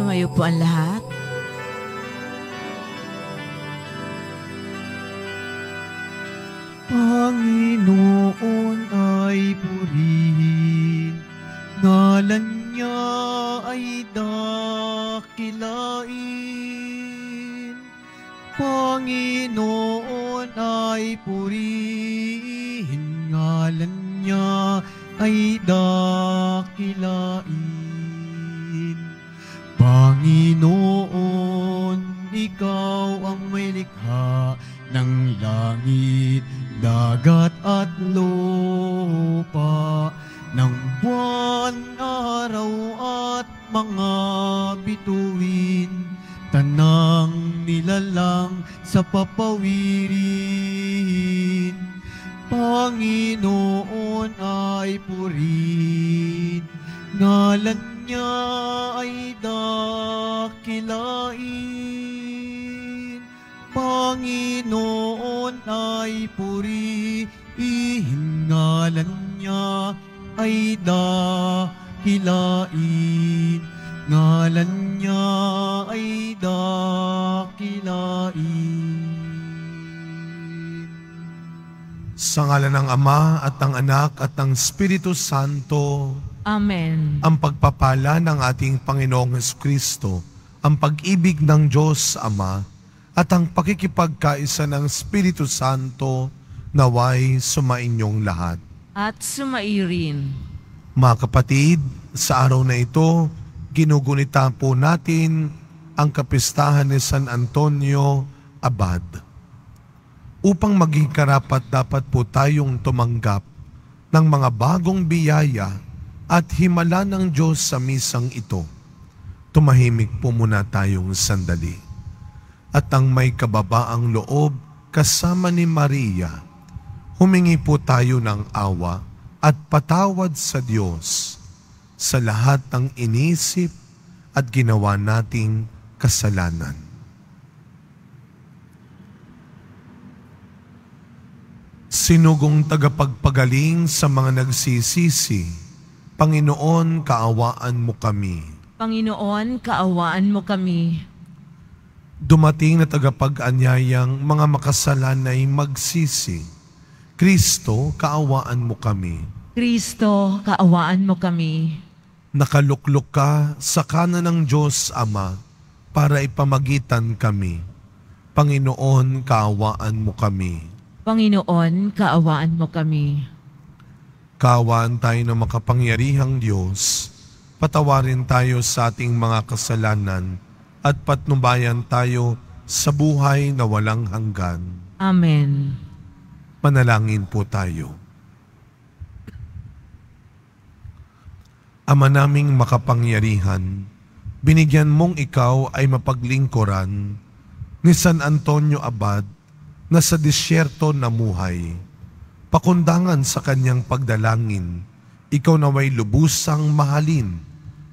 Tumayo po ang lahat. Panginoon ay purihin, ngalan niya ay dakilain. Panginoon ay purihin, ngalan niya ay dakilain. Panginoon, Ikaw ang may likha ng langit, dagat at lupa, ng buwan, araw at mga bituin, tanang nilalang sa papawirin. Panginoon ay purin, ngalan niya ay dakilain. Panginoon ay purihin, ngalan niya ay dakilain. Ngalan niya ay dakilain. Sa ngalan ng Ama at ng Anak at ng Espiritu Santo, Amen. Ang pagpapala ng ating Panginoong Kristo, ang pag-ibig ng Diyos Ama, at ang pakikipagkaisa ng Espiritu Santo naway sumainyong lahat. At sumairin. Mga kapatid, sa araw na ito, ginugunita po natin ang kapistahan ni San Antonio Abad. Upang maging karapat dapat po tayong tumanggap ng mga bagong biyaya at himala ng Diyos sa misang ito, tumahimik po muna tayong sandali. At ang may kababaang loob kasama ni Maria, humingi po tayo ng awa at patawad sa Diyos sa lahat ng inisip at ginawa nating kasalanan. Sinugong tagapagpagaling sa mga nagsisisi, Panginoon, kaawaan mo kami. Panginoon, kaawaan mo kami. Dumating na tagapag-anyayang mga makasalan ay magsisi. Kristo, kaawaan mo kami. Kristo, kaawaan mo kami. Nakaluklok ka sa kanan ng Diyos Ama para ipamagitan kami. Panginoon, kaawaan mo kami. Panginoon, kaawaan mo kami. Kawaan tayo ng makapangyarihang Diyos, patawarin tayo sa ating mga kasalanan at patnubayan tayo sa buhay na walang hanggan. Amen. Manalangin po tayo. Ama naming makapangyarihan, binigyan mong ikaw ay mapaglingkuran ni San Antonio Abad na sa disyerto na muhay pakundangan sa kanyang pagdalangin, ikaw naway lubusang mahalin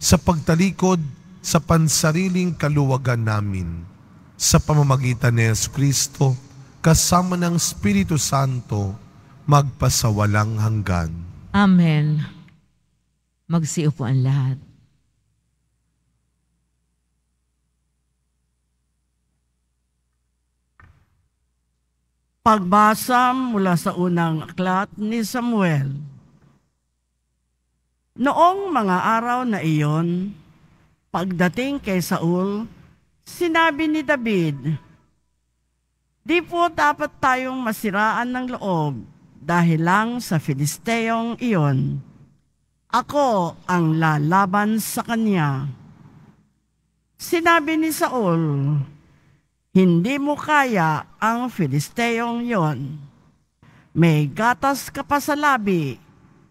sa pagtalikod sa pansariling kaluwagan namin sa pamamagitan ni Yesu Kristo kasama ng Espiritu Santo magpasawalang hanggan. Amen. Magsiupo ang lahat. Pagbasa mula sa unang aklat ni Samuel. Noong mga araw na iyon, pagdating kay Saul, sinabi ni David, Di po dapat tayong masiraan ng loob dahil lang sa Filisteyong iyon. Ako ang lalaban sa kanya. Sinabi ni Saul, hindi mo kaya ang Filisteyong yon. May gatas ka pa sa labi,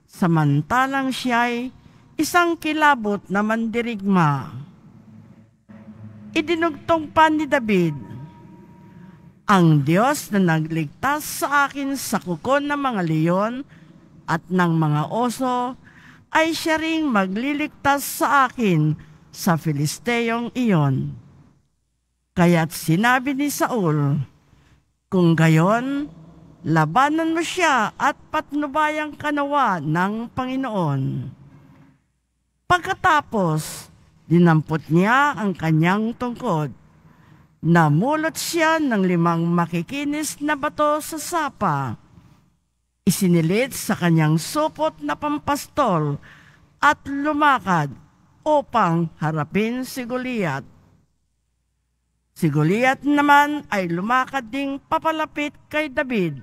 samantalang siya'y isang kilabot na mandirigma. Idinugtong pa ni David, Ang Diyos na nagligtas sa akin sa kukon ng mga leyon at ng mga oso, ay siya ring magliligtas sa akin sa Filisteyong iyon Kaya't sinabi ni Saul, Kung gayon, labanan mo siya at patnubayang kanawa ng Panginoon. Pagkatapos, dinampot niya ang kanyang tungkod. Namulot siya ng limang makikinis na bato sa sapa. Isinilit sa kanyang supot na pampastol at lumakad upang harapin si Goliath. Si Goliath naman ay lumakad ding papalapit kay David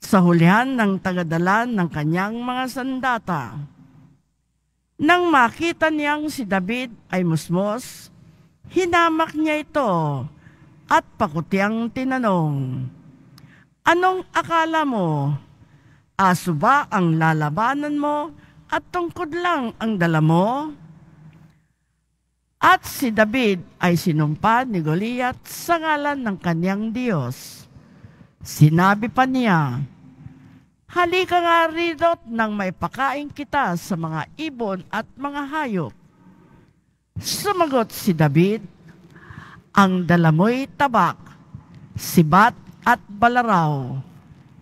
sa hulihan ng tagadalan ng kanyang mga sandata. Nang makita niyang si David ay musmos, hinamak niya ito at pakutiang tinanong, Anong akala mo? Aso ba ang lalabanan mo at tungkod lang ang dala mo? At si David ay sinumpa ni Goliath sa ngalan ng kanyang Diyos. Sinabi pa niya, Halika nga rito nang may pakain kita sa mga ibon at mga hayop. Sumagot si David, Ang dalamoy tabak, sibat at balaraw.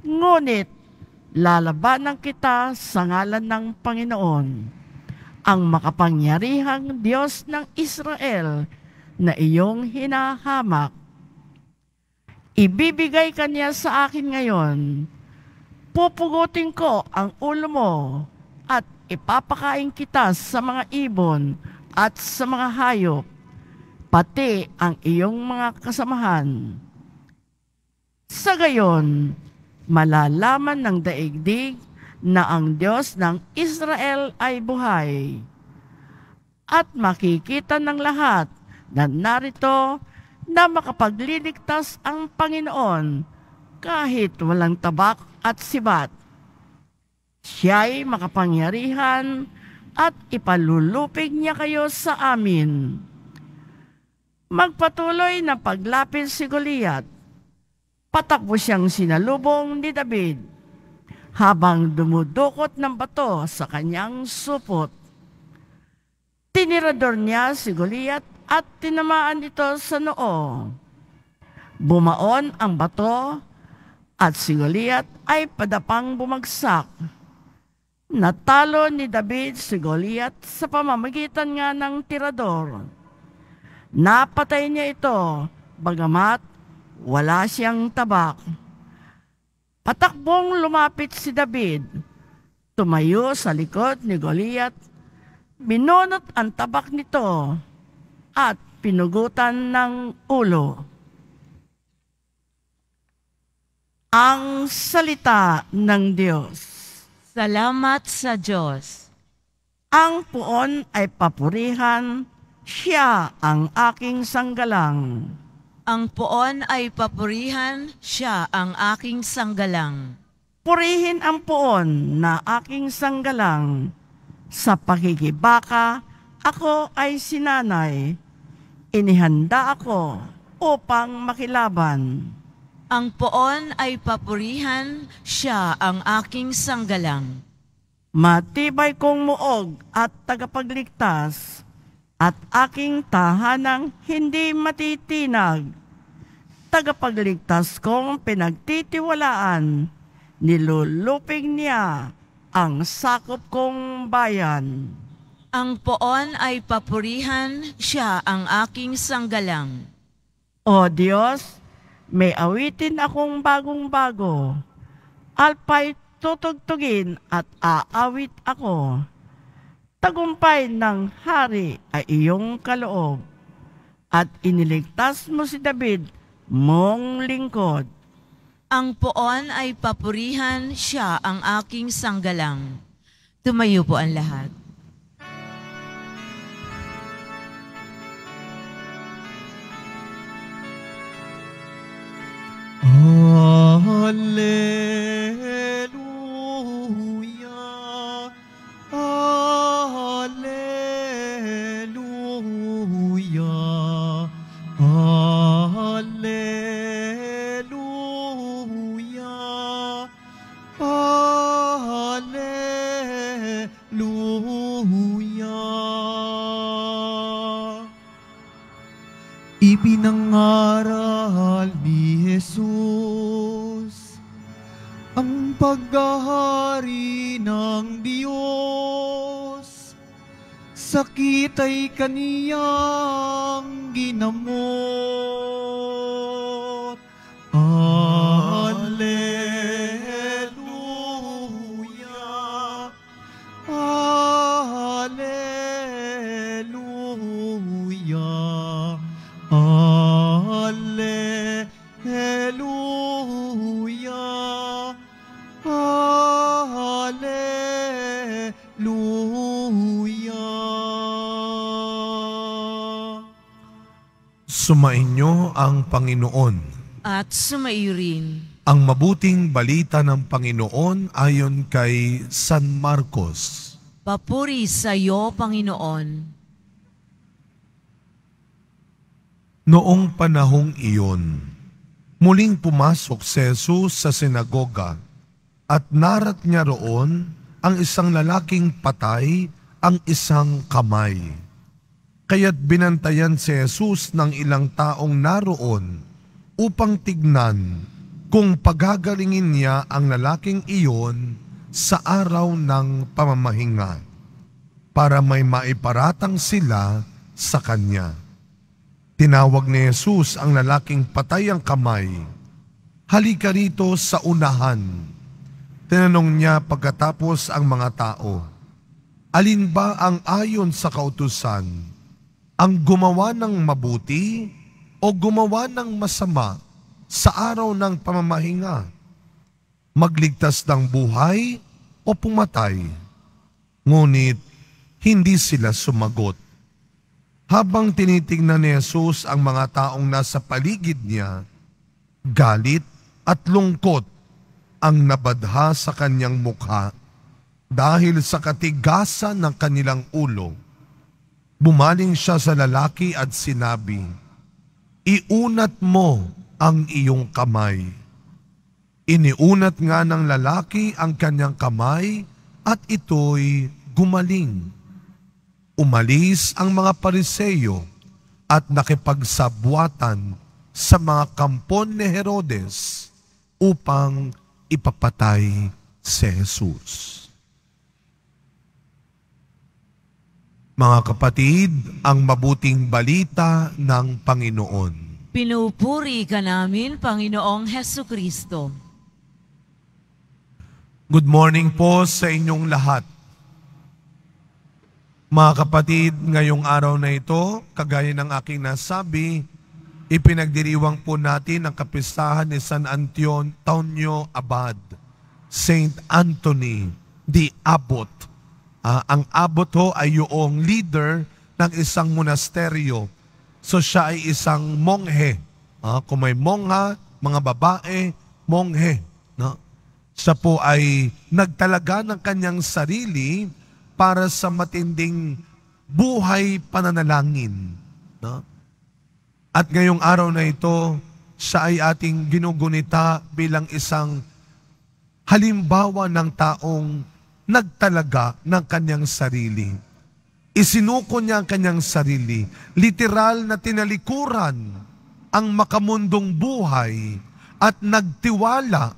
Ngunit, lalabanan kita sa ngalan ng Panginoon ang makapangyarihang Diyos ng Israel na iyong hinahamak. Ibibigay kanya sa akin ngayon. Pupugutin ko ang ulo mo at ipapakain kita sa mga ibon at sa mga hayop, pati ang iyong mga kasamahan. Sa gayon, malalaman ng daigdig na ang Diyos ng Israel ay buhay. At makikita ng lahat na narito na makapagliligtas ang Panginoon kahit walang tabak at sibat. Siya'y makapangyarihan at ipalulupig niya kayo sa amin. Magpatuloy na paglapit si Goliath. Patakbo siyang sinalubong ni David habang dumudukot ng bato sa kanyang supot. Tinirador niya si Goliath at tinamaan ito sa noo. Bumaon ang bato at si Goliath ay padapang bumagsak. Natalo ni David si Goliath sa pamamagitan nga ng tirador. Napatay niya ito, bagamat wala siyang tabak. Patakbong lumapit si David, tumayo sa likod ni Goliath, binunot ang tabak nito at pinugutan ng ulo. Ang salita ng Diyos. Salamat sa Diyos. Ang puon ay papurihan, siya ang aking sanggalang. Ang puon ay papurihan, siya ang aking sanggalang. Purihin ang puon na aking sanggalang. Sa pagigibaka, ako ay sinanay. Inihanda ako upang makilaban. Ang puon ay papurihan, siya ang aking sanggalang. Matibay kong muog at tagapagligtas, at aking tahanang hindi matitinag. Tagapagligtas kong pinagtitiwalaan, niluluping niya ang sakop kong bayan. Ang poon ay papurihan, siya ang aking sanggalang. O Diyos, may awitin akong bagong-bago. Alpay tutugtugin at aawit ako tagumpay ng hari ay iyong kaloob at iniligtas mo si David mong lingkod. Ang poon ay papurihan, siya ang aking sanggalang. Tumayo po ang lahat. Alleluia. aral ni Jesus ang paghahari ng Diyos sakit ay kaniyang ginamot Hallelujah. Sumainyo ang Panginoon. At sumairin. Ang mabuting balita ng Panginoon ayon kay San Marcos. Papuri sa iyo, Panginoon. Noong panahong iyon, muling pumasok si Jesus sa sinagoga at narat niya roon ang isang lalaking patay ang isang kamay. Kaya't binantayan si Jesus ng ilang taong naroon upang tignan kung pagagalingin niya ang lalaking iyon sa araw ng pamamahinga para may maiparatang sila sa kanya. Tinawag ni Jesus ang lalaking patay ang kamay, Halika rito sa unahan Tinanong niya pagkatapos ang mga tao, Alin ba ang ayon sa kautusan? Ang gumawa ng mabuti o gumawa ng masama sa araw ng pamamahinga? Magligtas ng buhay o pumatay? Ngunit hindi sila sumagot. Habang tinitingnan ni Jesus ang mga taong nasa paligid niya, galit at lungkot ang nabadha sa kanyang mukha dahil sa katigasan ng kanilang ulo. Bumaling siya sa lalaki at sinabi, Iunat mo ang iyong kamay. Iniunat nga ng lalaki ang kanyang kamay at ito'y gumaling. Umalis ang mga pariseyo at nakipagsabwatan sa mga kampon ni Herodes upang ipapatay si Jesus. Mga kapatid, ang mabuting balita ng Panginoon. Pinupuri ka namin, Panginoong Heso Kristo. Good morning po sa inyong lahat. Mga kapatid, ngayong araw na ito, kagaya ng aking nasabi, Ipinagdiriwang po natin ang kapistahan ni San Antion Antonio Abad, Saint Anthony the Abbot. Uh, ang abbot ho ay yung leader ng isang monasteryo. So siya ay isang monghe. Uh, kung may mongha, mga babae, monghe. No? Siya po ay nagtalaga ng kanyang sarili para sa matinding buhay pananalangin. No? At ngayong araw na ito, sa ay ating ginugunita bilang isang halimbawa ng taong nagtalaga ng kanyang sarili. Isinuko niya ang kanyang sarili, literal na tinalikuran ang makamundong buhay at nagtiwala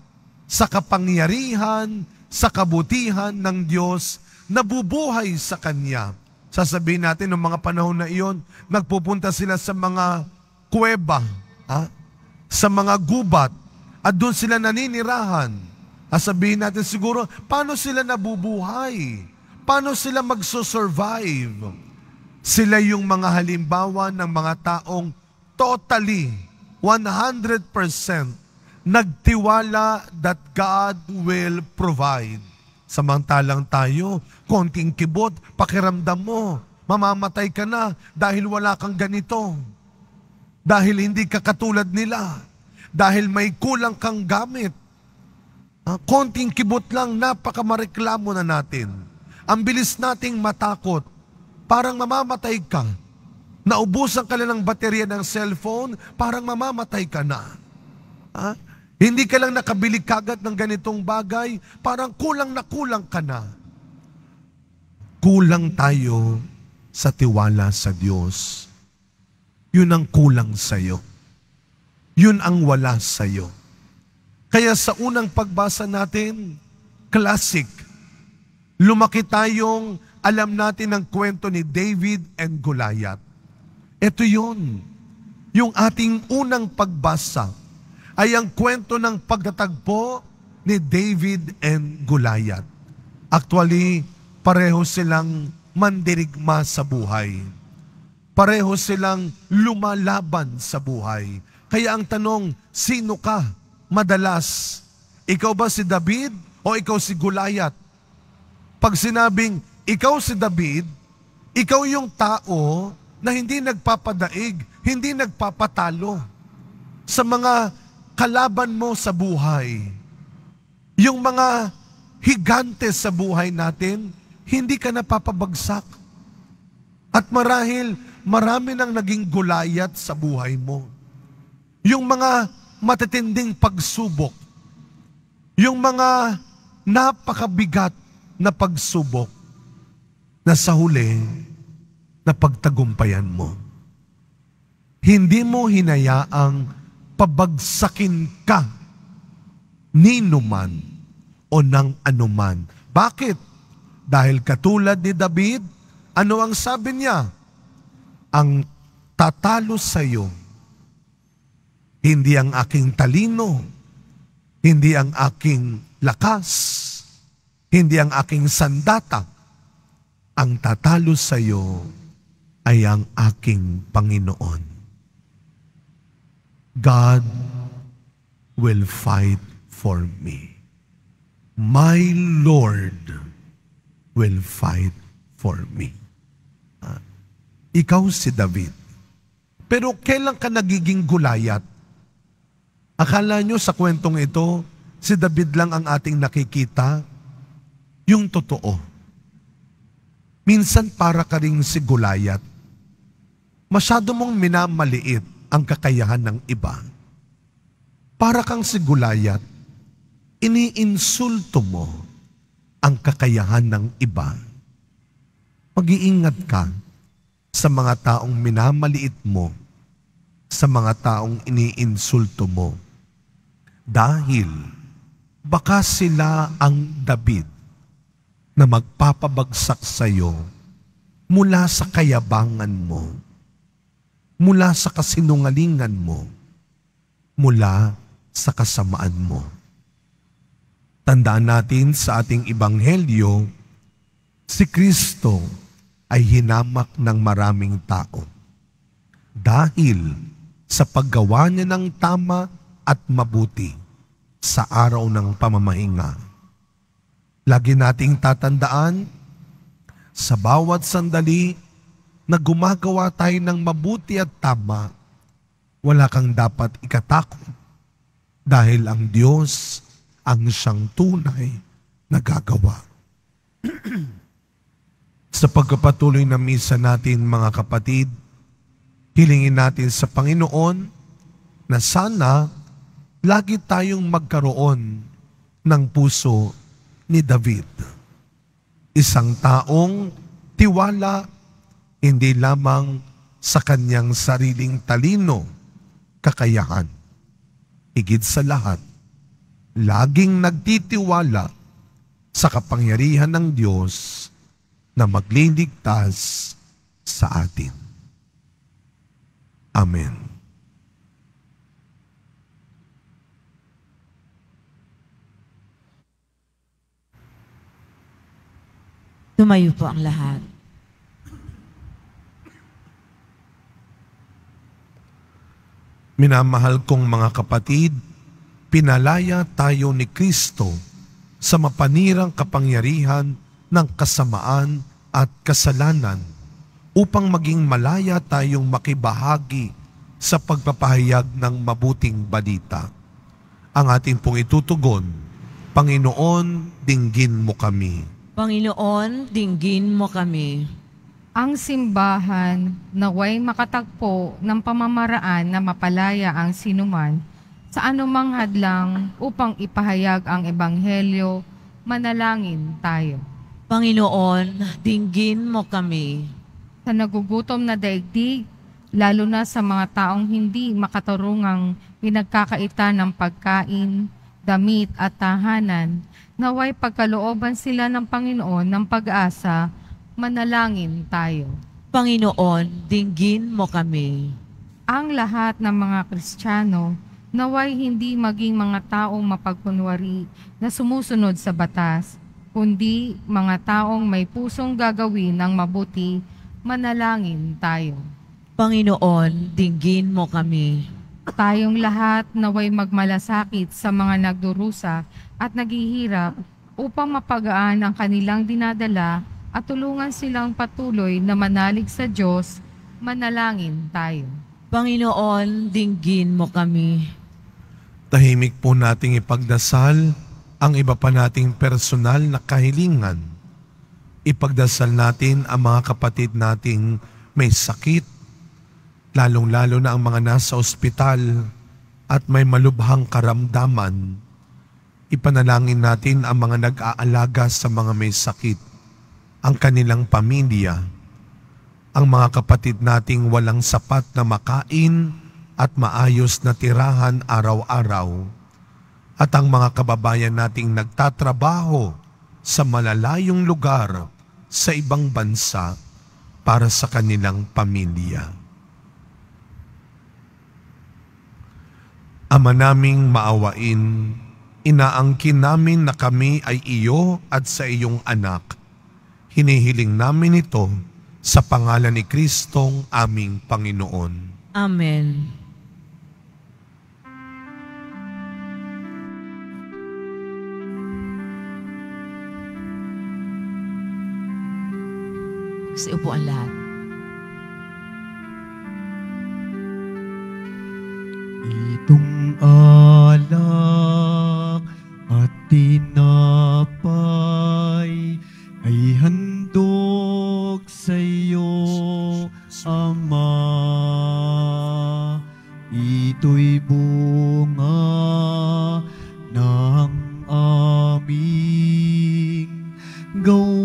sa kapangyarihan, sa kabutihan ng Diyos na bubuhay sa Kanya. Sasabihin natin, noong mga panahon na iyon, nagpupunta sila sa mga kuweba, ha? sa mga gubat, at doon sila naninirahan. At ah, sabihin natin siguro, paano sila nabubuhay? Paano sila magsosurvive? Sila yung mga halimbawa ng mga taong totally, 100% nagtiwala that God will provide. Samantalang tayo, konting kibot, pakiramdam mo, mamamatay ka na dahil wala kang ganito. Dahil hindi ka katulad nila. Dahil may kulang kang gamit. Ha? Ah, konting kibot lang, napakamareklamo na natin. Ang bilis nating matakot. Parang mamamatay ka. Naubusan ka lang ng baterya ng cellphone, parang mamamatay ka na. Ha? Ah, hindi ka lang nakabili kagad ng ganitong bagay, parang kulang na kulang ka na. Kulang tayo sa tiwala sa Diyos yun ang kulang sa'yo. Yun ang wala sa'yo. Kaya sa unang pagbasa natin, classic. Lumaki tayong alam natin ang kwento ni David and Goliath. Ito yun. Yung ating unang pagbasa ay ang kwento ng pagtatagpo ni David and Goliath. Actually, pareho silang mandirigma sa buhay Pareho silang lumalaban sa buhay. Kaya ang tanong, sino ka madalas? Ikaw ba si David o ikaw si Gulayat? Pag sinabing ikaw si David, ikaw yung tao na hindi nagpapadaig, hindi nagpapatalo sa mga kalaban mo sa buhay. Yung mga higante sa buhay natin, hindi ka napapabagsak. At marahil marami nang naging gulayat sa buhay mo. Yung mga matitinding pagsubok, yung mga napakabigat na pagsubok na sa huli na pagtagumpayan mo. Hindi mo hinayaang pabagsakin ka ni numan o ng anuman. Bakit? Dahil katulad ni David, ano ang sabi niya? ang tatalo sa iyo, hindi ang aking talino, hindi ang aking lakas, hindi ang aking sandata. Ang tatalo sa iyo ay ang aking Panginoon. God will fight for me. My Lord will fight for me. Ikaw si David. Pero kailan ka nagiging gulayat? Akala nyo sa kwentong ito, si David lang ang ating nakikita? Yung totoo. Minsan para ka rin si gulayat. Masyado mong minamaliit ang kakayahan ng iba. Para kang si gulayat, iniinsulto mo ang kakayahan ng iba. Pag-iingat ka, sa mga taong minamaliit mo, sa mga taong iniinsulto mo. Dahil baka sila ang David na magpapabagsak sa iyo mula sa kayabangan mo, mula sa kasinungalingan mo, mula sa kasamaan mo. Tandaan natin sa ating ibanghelyo, si Kristo ay hinamak ng maraming tao. Dahil sa paggawa niya ng tama at mabuti sa araw ng pamamahinga. Lagi nating tatandaan, sa bawat sandali na gumagawa tayo ng mabuti at tama, wala kang dapat ikatakot dahil ang Diyos ang siyang tunay na gagawa. Sa pagkapatuloy na misa natin mga kapatid, hilingin natin sa Panginoon na sana lagi tayong magkaroon ng puso ni David. Isang taong tiwala hindi lamang sa kanyang sariling talino, kakayahan. Higit sa lahat, laging nagtitiwala sa kapangyarihan ng Diyos na magliligtas sa atin. Amen. Tumayo po ang lahat. Minamahal kong mga kapatid, pinalaya tayo ni Kristo sa mapanirang kapangyarihan ng kasamaan at kasalanan upang maging malaya tayong makibahagi sa pagpapahayag ng mabuting balita. Ang ating pong itutugon, Panginoon, dinggin mo kami. Panginoon, dinggin mo kami. Ang simbahan na naway makatagpo ng pamamaraan na mapalaya ang sinuman sa anumang hadlang upang ipahayag ang ebanghelyo, manalangin tayo. Panginoon, dinggin mo kami. Sa nagugutom na daigdig, lalo na sa mga taong hindi makatarungang pinagkakaita ng pagkain, damit at tahanan, naway pagkalooban sila ng Panginoon ng pag-asa, manalangin tayo. Panginoon, dinggin mo kami. Ang lahat ng mga Kristiyano, naway hindi maging mga taong mapagkunwari na sumusunod sa batas, kundi mga taong may pusong gagawin ng mabuti, manalangin tayo. Panginoon, dinggin mo kami. Tayong lahat naway magmalasakit sa mga nagdurusa at naghihirap upang mapagaan ang kanilang dinadala at tulungan silang patuloy na manalig sa Diyos, manalangin tayo. Panginoon, dinggin mo kami. Tahimik po nating ipagdasal ang iba pa nating personal na kahilingan. Ipagdasal natin ang mga kapatid nating may sakit, lalong-lalo na ang mga nasa ospital at may malubhang karamdaman. Ipanalangin natin ang mga nag-aalaga sa mga may sakit, ang kanilang pamilya, ang mga kapatid nating walang sapat na makain at maayos na tirahan araw-araw at ang mga kababayan nating nagtatrabaho sa malalayong lugar sa ibang bansa para sa kanilang pamilya. Ama naming maawain, inaangkin namin na kami ay iyo at sa iyong anak. Hinihiling namin ito sa pangalan ni Kristong aming Panginoon. Amen. Sa iyo po ang lahat. Itong alak at tinapay ay handog sa iyo, Ama. Ito'y bunga ng aming gawa.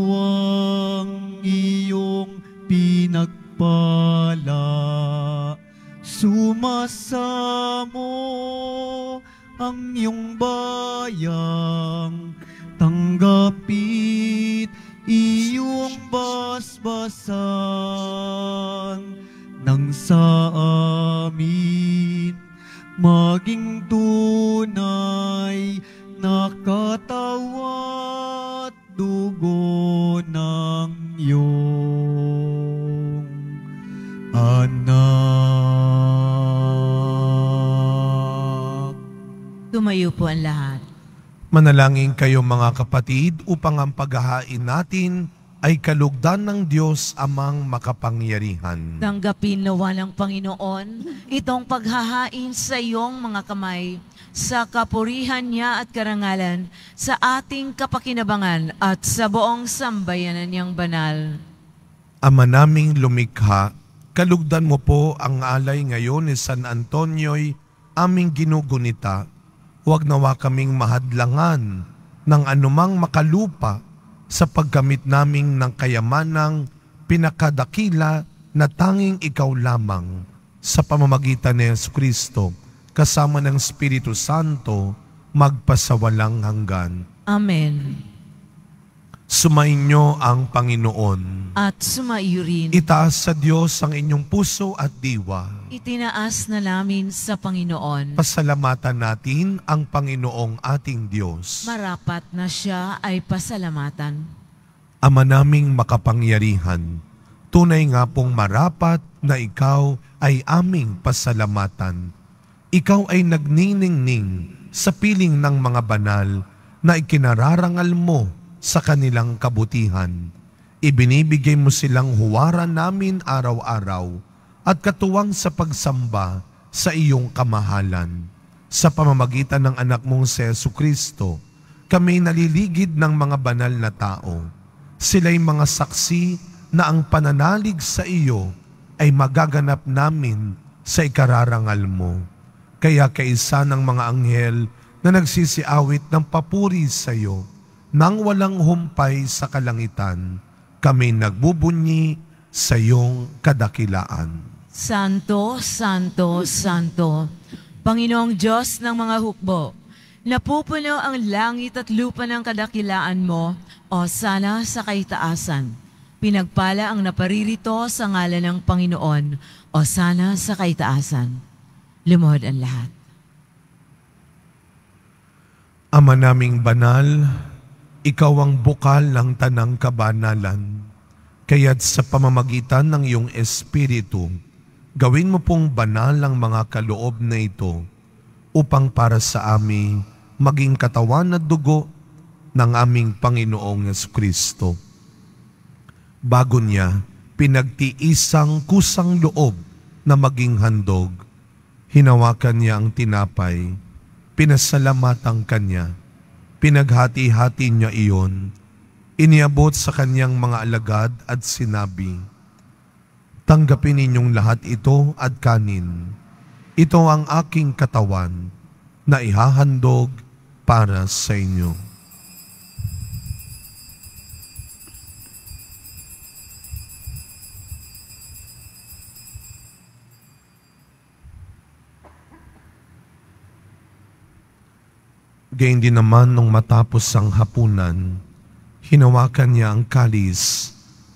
Manalangin kayo mga kapatid upang ang paghahain natin ay kalugdan ng Diyos amang makapangyarihan. Tanggapin nawa ng Panginoon itong paghahain sa iyong mga kamay sa kapurihan niya at karangalan sa ating kapakinabangan at sa buong sambayanan niyang banal. Ama naming lumikha, kalugdan mo po ang alay ngayon ni San Antonio'y aming ginugunita huwag nawa kaming mahadlangan ng anumang makalupa sa paggamit naming ng kayamanang pinakadakila na tanging ikaw lamang sa pamamagitan ni Yesu Kristo kasama ng Espiritu Santo magpasawalang hanggan. Amen. Sumainyo ang Panginoon. At sumaiyo rin. Itaas sa Diyos ang inyong puso at diwa Itinaas na namin sa Panginoon. Pasalamatan natin ang Panginoong ating Diyos. Marapat na siya ay pasalamatan. Ama naming makapangyarihan, tunay nga pong marapat na ikaw ay aming pasalamatan. Ikaw ay nagniningning sa piling ng mga banal na ikinararangal mo sa kanilang kabutihan. Ibinibigay mo silang huwaran namin araw-araw at katuwang sa pagsamba sa iyong kamahalan. Sa pamamagitan ng anak mong si Yesu Kristo, kami naliligid ng mga banal na tao. Sila'y mga saksi na ang pananalig sa iyo ay magaganap namin sa ikararangal mo. Kaya kaisa ng mga anghel na nagsisiawit ng papuri sa iyo nang walang humpay sa kalangitan, kami nagbubunyi sa iyong kadakilaan. Santo, Santo, Santo, Panginoong Diyos ng mga hukbo, napupuno ang langit at lupa ng kadakilaan mo, o sana sa kaitaasan. Pinagpala ang naparirito sa ngalan ng Panginoon, o sana sa kaitaasan. Lumuhod ang lahat. Ama naming banal, ikaw ang bukal ng tanang kabanalan, kaya't sa pamamagitan ng iyong Espiritu, Gawin mo pong banal ang mga kaloob na ito upang para sa amin maging katawan at dugo ng aming Panginoong Kristo. Bago niya, pinagtiisang kusang loob na maging handog, hinawakan niya ang tinapay, pinasalamatan kanya, pinaghati-hati niya iyon, iniabot sa kanyang mga alagad at sinabi, Tanggapin ninyong lahat ito at kanin. Ito ang aking katawan na ihahandog para sa inyo. Gayun din naman nung matapos ang hapunan, hinawakan niya ang kalis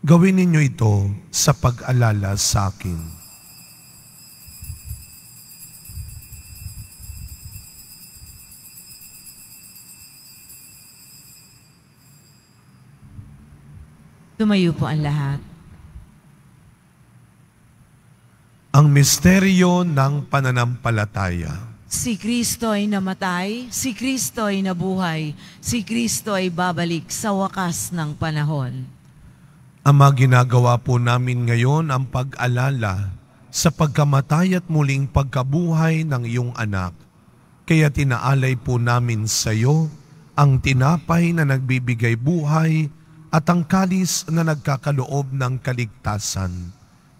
Gawin ninyo ito sa pag-alala sa akin. Tumayo po ang lahat. Ang misteryo ng pananampalataya. Si Kristo ay namatay, si Kristo ay nabuhay, si Kristo ay babalik sa wakas ng panahon. Ama, ginagawa po namin ngayon ang pag-alala sa pagkamatay at muling pagkabuhay ng iyong anak. Kaya tinaalay po namin sa iyo ang tinapay na nagbibigay buhay at ang kalis na nagkakaloob ng kaligtasan.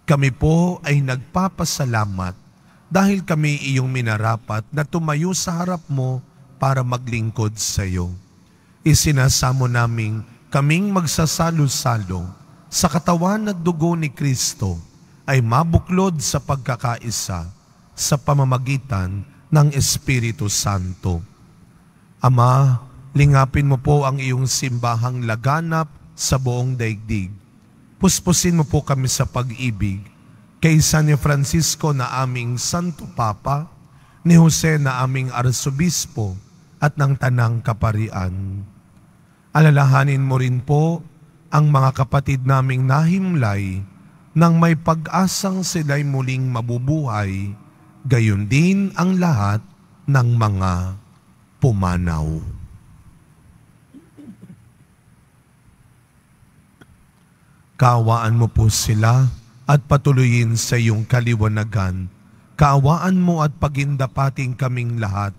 Kami po ay nagpapasalamat dahil kami iyong minarapat na tumayo sa harap mo para maglingkod sa iyo. Isinasamo namin kaming magsasalo-salo sa katawan at dugo ni Kristo ay mabuklod sa pagkakaisa sa pamamagitan ng Espiritu Santo. Ama, lingapin mo po ang iyong simbahang laganap sa buong daigdig. Puspusin mo po kami sa pag-ibig kay San Francisco na aming Santo Papa, ni Jose na aming Arsobispo at ng Tanang Kaparian. Alalahanin mo rin po ang mga kapatid naming nahimlay nang may pag-asang sila'y muling mabubuhay, gayon din ang lahat ng mga pumanaw. Kaawaan mo po sila at patuloyin sa iyong kaliwanagan. Kaawaan mo at pagindapating kaming lahat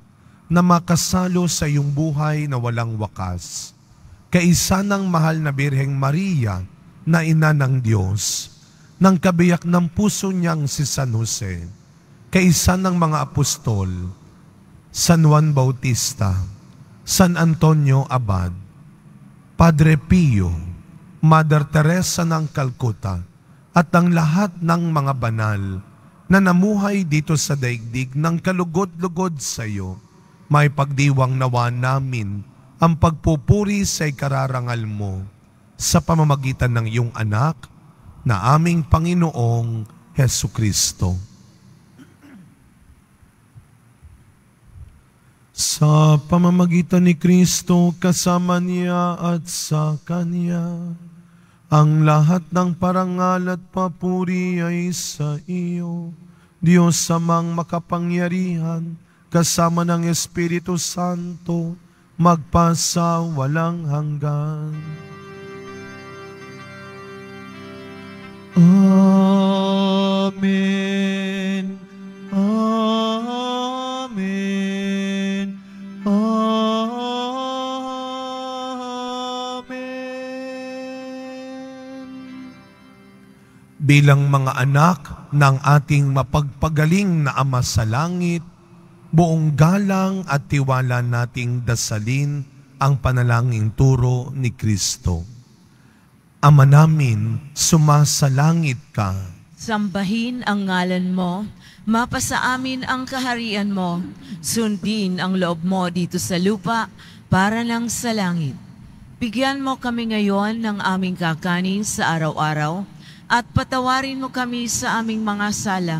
na makasalo sa iyong buhay na walang wakas kaisa ng mahal na Birheng Maria na ina ng Diyos, ng kabiyak ng puso niyang si San Jose, kaisa ng mga apostol, San Juan Bautista, San Antonio Abad, Padre Pio, Mother Teresa ng Calcutta, at ang lahat ng mga banal na namuhay dito sa daigdig ng kalugod-lugod sa iyo, may pagdiwang nawa namin ang pagpupuri sa ikararangal mo sa pamamagitan ng iyong anak na aming Panginoong Heso Kristo. Sa pamamagitan ni Kristo, kasama niya at sa Kanya, ang lahat ng parangal at papuri ay sa iyo, Diyos samang makapangyarihan, kasama ng Espiritu Santo, magpasa walang hanggan. Amen. Amen. Amen. Bilang mga anak ng ating mapagpagaling na Ama sa Langit, buong galang at tiwala nating dasalin ang panalangin turo ni Kristo. Ama namin, sumasalangit ka. Sambahin ang ngalan mo, mapasa amin ang kaharian mo, sundin ang loob mo dito sa lupa para lang sa langit. Bigyan mo kami ngayon ng aming kakanin sa araw-araw at patawarin mo kami sa aming mga sala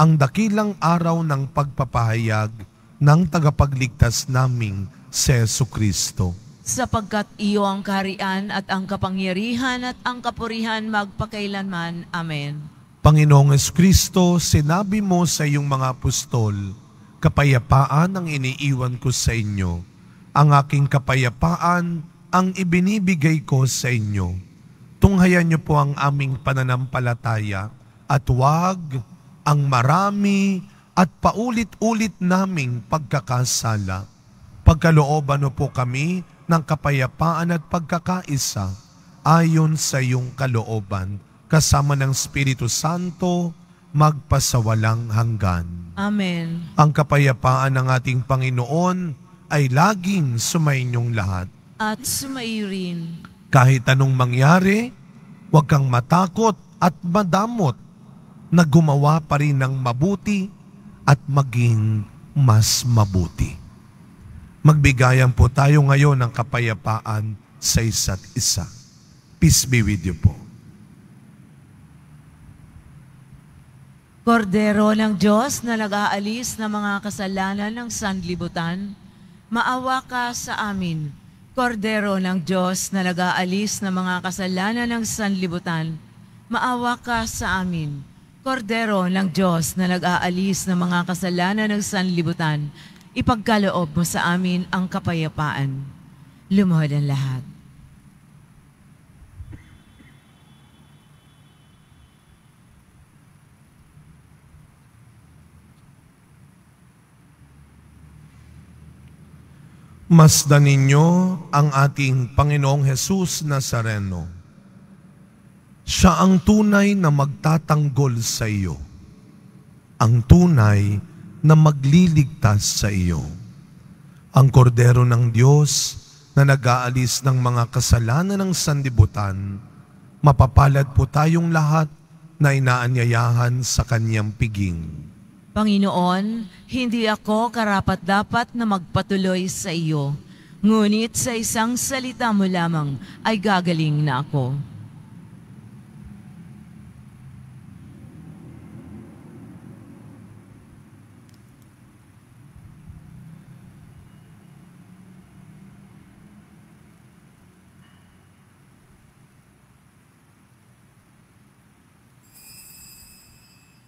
ang dakilang araw ng pagpapahayag ng tagapagligtas naming si Yesu Kristo. Sapagkat iyo ang kaharian at ang kapangyarihan at ang kapurihan magpakailanman. Amen. Panginoong Kristo, sinabi mo sa iyong mga apostol, kapayapaan ang iniiwan ko sa inyo. Ang aking kapayapaan ang ibinibigay ko sa inyo. Tunghayan niyo po ang aming pananampalataya at huwag ang marami at paulit-ulit naming pagkakasala. Pagkalooban po kami ng kapayapaan at pagkakaisa ayon sa iyong kalooban kasama ng Espiritu Santo magpasawalang hanggan. Amen. Ang kapayapaan ng ating Panginoon ay laging sumainyong lahat. At sumaiyo rin. Kahit anong mangyari, huwag kang matakot at madamot na gumawa pa rin ng mabuti at maging mas mabuti. Magbigayan po tayo ngayon ng kapayapaan sa isa't isa. Peace be with you po. Kordero ng Diyos na nag-aalis ng mga kasalanan ng sanlibutan, maawa ka sa amin. Kordero ng Diyos na nag-aalis ng mga kasalanan ng sanlibutan, maawa ka sa amin. Kordero ng Diyos na nag-aalis ng mga kasalanan ng sanlibutan, ipagkaloob mo sa amin ang kapayapaan. Lumuhod ang lahat. Masdan ninyo ang ating Panginoong Hesus Nazareno siya ang tunay na magtatanggol sa iyo. Ang tunay na magliligtas sa iyo. Ang kordero ng Diyos na nag-aalis ng mga kasalanan ng sandibutan, mapapalad po tayong lahat na inaanyayahan sa kanyang piging. Panginoon, hindi ako karapat-dapat na magpatuloy sa iyo, ngunit sa isang salita mo lamang ay gagaling na ako.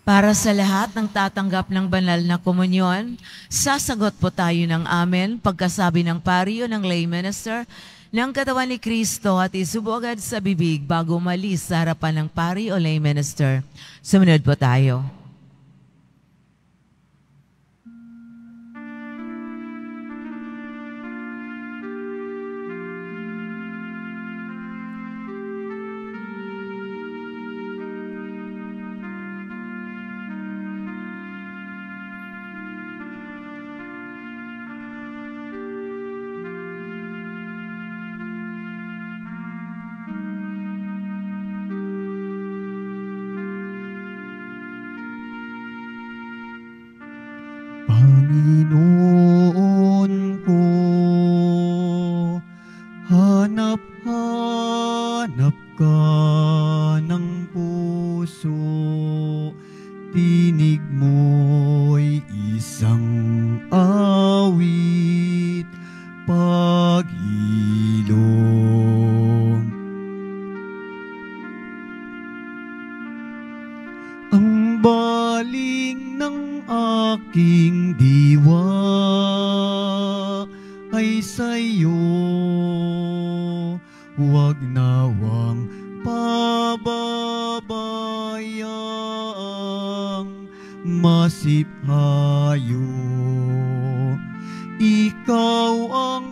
Para sa lahat ng tatanggap ng banal na komunyon, sasagot po tayo ng amen pagkasabi ng pari o ng lay minister ng katawan ni Kristo at isubogad sa bibig bago malis sa harapan ng pari o lay minister. Sumunod po tayo. masiphayo. Ikaw ang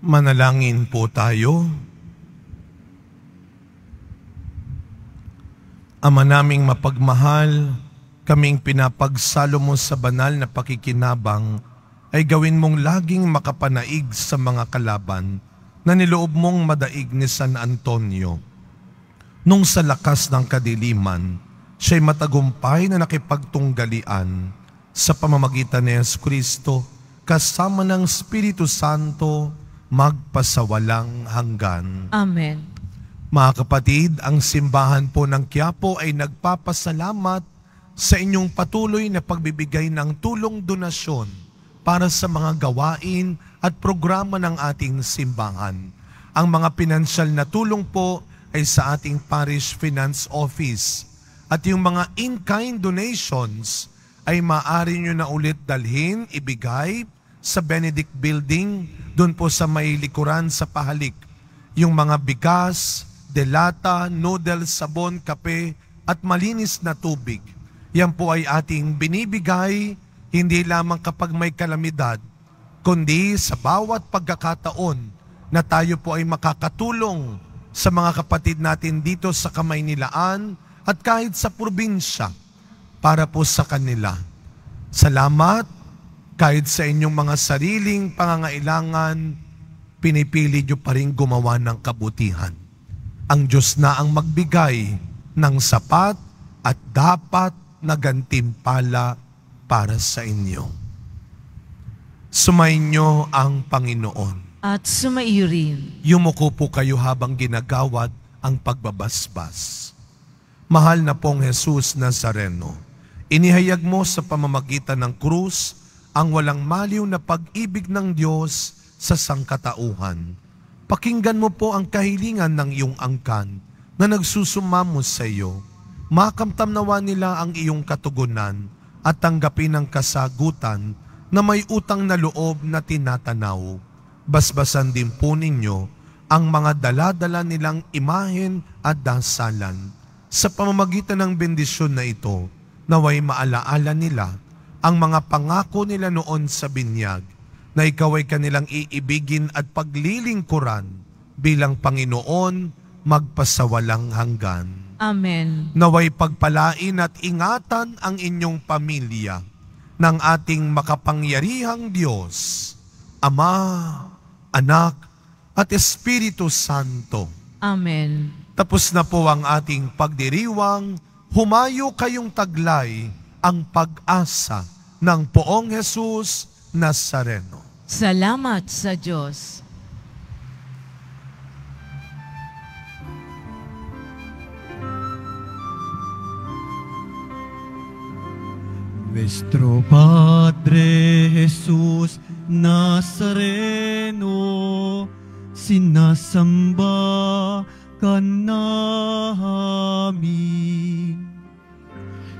Manalangin po tayo. Ama naming mapagmahal, kaming pinapagsalo mo sa banal na pakikinabang ay gawin mong laging makapanaig sa mga kalaban na niloob mong madaig ni San Antonio. Nung sa lakas ng kadiliman, siya'y matagumpay na nakipagtunggalian sa pamamagitan ni Yesu Kristo kasama ng Espiritu Santo magpasawalang hanggan. Amen. Mga kapatid, ang simbahan po ng Quiapo ay nagpapasalamat sa inyong patuloy na pagbibigay ng tulong donasyon para sa mga gawain at programa ng ating simbahan. Ang mga pinansyal na tulong po ay sa ating Parish Finance Office at yung mga in-kind donations ay maaari nyo na ulit dalhin, ibigay sa Benedict Building, doon po sa may likuran sa pahalik. Yung mga bigas, delata, noodles, sabon, kape, at malinis na tubig. Yan po ay ating binibigay hindi lamang kapag may kalamidad, kundi sa bawat pagkakataon na tayo po ay makakatulong sa mga kapatid natin dito sa Kamaynilaan at kahit sa probinsya para po sa kanila. Salamat kahit sa inyong mga sariling pangangailangan, pinipili nyo pa rin gumawa ng kabutihan. Ang Diyos na ang magbigay ng sapat at dapat na gantimpala para sa inyo. Sumayin nyo ang Panginoon. At sumaiyo rin. Yumuko po kayo habang ginagawad ang pagbabasbas. Mahal na pong Jesus Nazareno, inihayag mo sa pamamagitan ng krus ang walang maliw na pag-ibig ng Diyos sa sangkatauhan. Pakinggan mo po ang kahilingan ng iyong angkan na nagsusumamos sa iyo. Makamtamnawa nila ang iyong katugunan at tanggapin ang kasagutan na may utang na loob na tinatanaw. Basbasan din po ninyo ang mga daladala nilang imahen at dasalan. Sa pamamagitan ng bendisyon na ito, naway maalaala nila ang mga pangako nila noon sa binyag na ikaw ay kanilang iibigin at paglilingkuran bilang Panginoon magpasawalang hanggan. Amen. Naway pagpalain at ingatan ang inyong pamilya ng ating makapangyarihang Diyos, Ama, Anak, at Espiritu Santo. Amen. Tapos na po ang ating pagdiriwang, humayo kayong taglay ang pag-asa ng poong Jesus Nazareno. Salamat sa Diyos. Nuestro Padre Jesús Nazareno, sinasamba ka namin.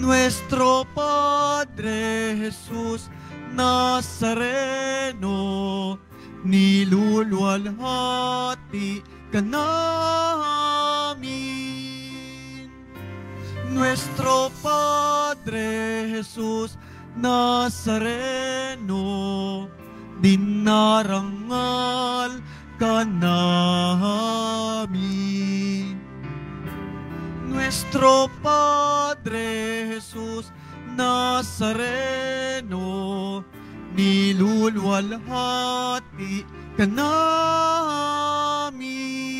Nuestro Padre Jesús Nazareno, nilulualhati ka namin. Nuestro Padre Jesús Nazareno, dinarangal ka namin. Nuestro Padre Jesús Nazareno, nilulwalhati ka namin.